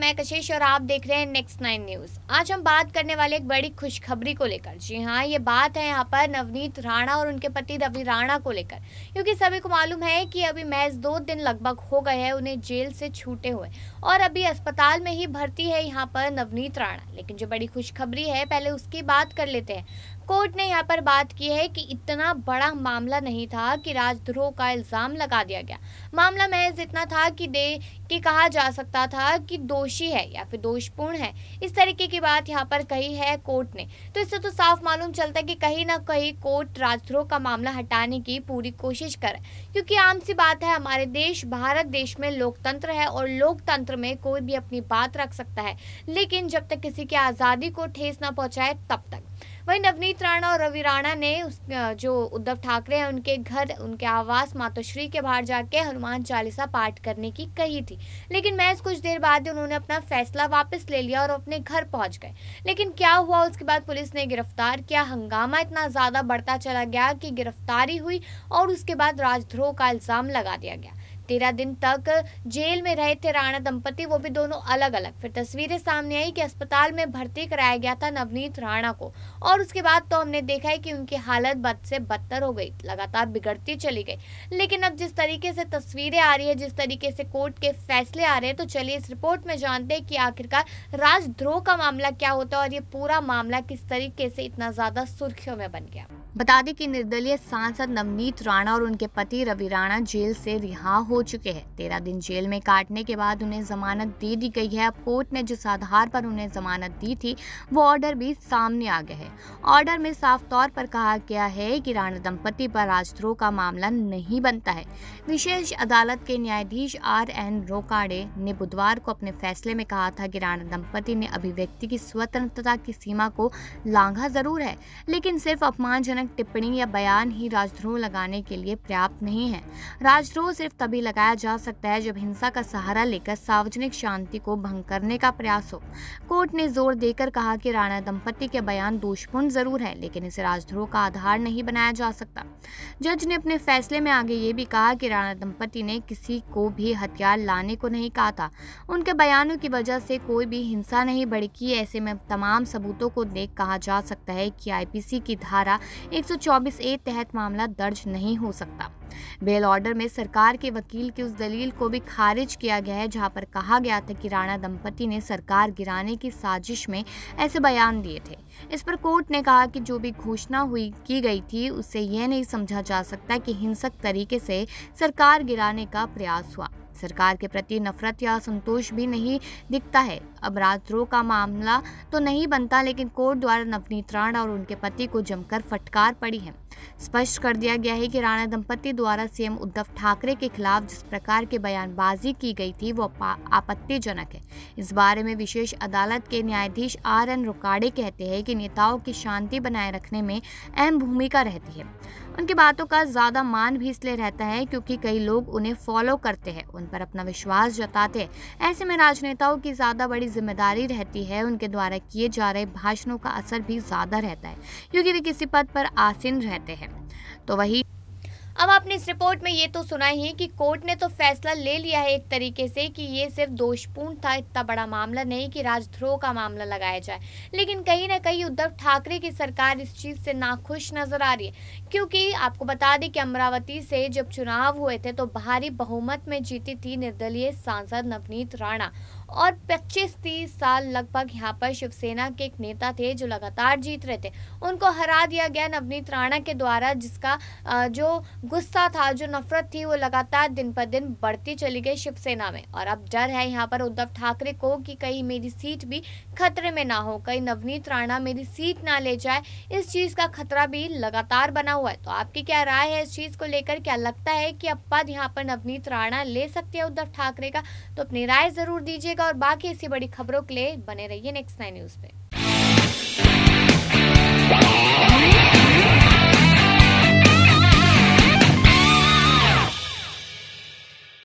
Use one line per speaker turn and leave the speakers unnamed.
मैं कशिश और आप देख रहे हैं नेक्स्ट नाइन न्यूज आज हम बात करने वाले एक बड़ी खुशखबरी को लेकर जी हाँ ये बात है यहाँ पर नवनीत राणा और उनके पति रवि राणा को लेकर क्योंकि सभी को मालूम है कि अभी महज दो दिन लगभग हो गए हैं उन्हें जेल से छूटे हुए और अभी अस्पताल में ही भर्ती है यहाँ पर नवनीत राणा लेकिन जो बड़ी खुशखबरी है पहले उसकी बात कर लेते हैं कोर्ट ने यहाँ पर बात की है कि इतना बड़ा मामला नहीं था कि राजद्रोह का इल्जाम लगा दिया गया मामला महज इतना था कि दे कि कहा जा सकता था कि दोषी है या फिर दोषपूर्ण है इस तरीके की बात यहाँ पर कही है कोर्ट ने तो इससे तो साफ मालूम चलता है कि कहीं ना कहीं कोर्ट राजद्रोह का मामला हटाने की पूरी कोशिश कर क्योंकि आम सी बात है हमारे देश भारत देश में लोकतंत्र है और लोकतंत्र में कोई भी अपनी बात रख सकता है लेकिन जब तक किसी की आज़ादी को ठेस ना पहुंचाए तब तक वहीं नवनीत राणा और रवि राणा ने उस जो उद्धव ठाकरे हैं उनके घर उनके आवास मातोश्री के बाहर जाके हनुमान चालीसा पाठ करने की कही थी लेकिन महज कुछ देर बाद उन्होंने अपना फैसला वापस ले लिया और अपने घर पहुंच गए लेकिन क्या हुआ उसके बाद पुलिस ने गिरफ्तार किया हंगामा इतना ज़्यादा बढ़ता चला गया कि गिरफ्तारी हुई और उसके बाद राजद्रोह का इल्ज़ाम लगा दिया गया तेरह दिन तक जेल में रहे थे राणा दंपति वो भी दोनों अलग अलग फिर तस्वीरें सामने आई कि अस्पताल में भर्ती कराया गया था नवनीत राणा को और उसके बाद तो हमने देखा है कि उनकी हालत बद से बदतर हो गई लगातार बिगड़ती चली गई लेकिन अब जिस तरीके से तस्वीरें आ रही है जिस तरीके से कोर्ट के फैसले आ रहे हैं तो चलिए इस रिपोर्ट में जानते हैं कि आखिरकार राजद्रोह का मामला क्या होता है और ये पूरा मामला किस तरीके से इतना ज्यादा सुर्खियों में बन गया बता दें कि निर्दलीय सांसद नवनीत राणा और उनके पति रवि राणा जेल से रिहा हो चुके हैं तेरह दिन जेल में काटने के बाद उन्हें जमानत दे दी गई है अब कोर्ट ने जिस आधार पर उन्हें जमानत दी थी वो ऑर्डर भी सामने आ गया है ऑर्डर में साफ तौर पर कहा गया है कि राणा दंपति पर राजद्रोह का मामला नहीं बनता है विशेष अदालत के न्यायाधीश आर एन रोकाड़े ने बुधवार को अपने फैसले में कहा था कि राणा दंपति ने अभिव्यक्ति की स्वतंत्रता की सीमा को लांघा जरूर है लेकिन सिर्फ अपमानजनक टिप्पणी या बयान ही राजद्रोह लगाने के लिए पर्याप्त नहीं है राजद्रोह सिर्फ तभी भी लगाया जा सकता है जब हिंसा का सहारा लेकर सार्वजनिक शांति को भंग करने का प्रयास हो कोर्ट ने जोर देकर कहा कि राणा दंपति के बयान दोषपूर्ण जरूर है लेकिन इसे राजद्रोह का आधार नहीं बनाया जा सकता जज ने अपने फैसले में आगे ये भी कहा कि राणा दंपति ने किसी को भी हथियार लाने को नहीं कहा था उनके बयानों की वजह से कोई भी हिंसा नहीं भड़की ऐसे में तमाम सबूतों को देख कहा जा सकता है कि आईपीसी की धारा एक ए तहत मामला दर्ज नहीं हो सकता बेल ऑर्डर में सरकार के वकील की उस दलील को भी खारिज किया गया है जहां पर कहा गया था कि राणा दंपति ने सरकार गिराने की साजिश में ऐसे बयान दिए थे इस पर कोर्ट ने कहा कि जो भी घोषणा हुई की गई थी उससे यह नहीं समझा जा सकता कि हिंसक तरीके से सरकार गिराने का प्रयास हुआ सरकार के प्रति नफरत या संतोष भी नहीं दिखता है अब राजद्रोह का मामला तो नहीं बनता लेकिन कोर्ट द्वारा नवनीत राणा और उनके पति को जमकर फटकार पड़ी है स्पष्ट कर दिया गया है कि राणा दंपति द्वारा सीएम उद्धव ठाकरे के खिलाफ जिस प्रकार की बयानबाजी की गई थी वो आपत्तिजनक है इस बारे में विशेष अदालत के न्यायाधीश आर एन रोकाड़े कहते हैं कि नेताओं की शांति बनाए रखने में अहम भूमिका रहती है उनकी बातों का ज़्यादा मान भी इसलिए रहता है क्योंकि कई लोग उन्हें फॉलो करते हैं उन पर अपना विश्वास जताते हैं ऐसे में राजनेताओं की ज़्यादा बड़ी जिम्मेदारी रहती है उनके द्वारा किए जा रहे भाषणों का असर भी ज़्यादा रहता है क्योंकि वे किसी पद पर आसीन रहते आते हैं तो वही अब आपने इस रिपोर्ट में ये तो सुना ही कि कोर्ट ने तो फैसला ले लिया है एक तरीके से कि ये सिर्फ दोषपूर्ण था इतना बड़ा मामला नहीं कि राजद्रोह का मामला लगाया जाए लेकिन कहीं ना कहीं उद्धव ठाकरे की सरकार इस चीज़ से नाखुश नजर आ रही है क्योंकि आपको बता दें कि अमरावती से जब चुनाव हुए थे तो भारी बहुमत में जीती थी निर्दलीय सांसद नवनीत राणा और 25-30 साल लगभग यहाँ पर शिवसेना के एक नेता थे जो लगातार जीत रहे थे उनको हरा दिया गया नवनीत राणा के द्वारा जिसका जो गुस्सा था जो नफरत थी वो लगातार दिन पर दिन बढ़ती चली गई शिवसेना में और अब डर है यहाँ पर उद्धव ठाकरे को कि कहीं मेरी सीट भी खतरे में ना हो कहीं नवनीत राणा मेरी सीट ना ले जाए इस चीज़ का खतरा भी लगातार बना हुआ है तो आपकी क्या राय है इस चीज़ को लेकर क्या लगता है कि अब पद यहाँ पर नवनीत राणा ले सकते हैं उद्धव ठाकरे का तो अपनी राय ज़रूर दीजिएगा रहेगा और बाकी ऐसी बड़ी खबरों के लिए बने रहिए नेक्स्ट नाइन न्यूज़ पे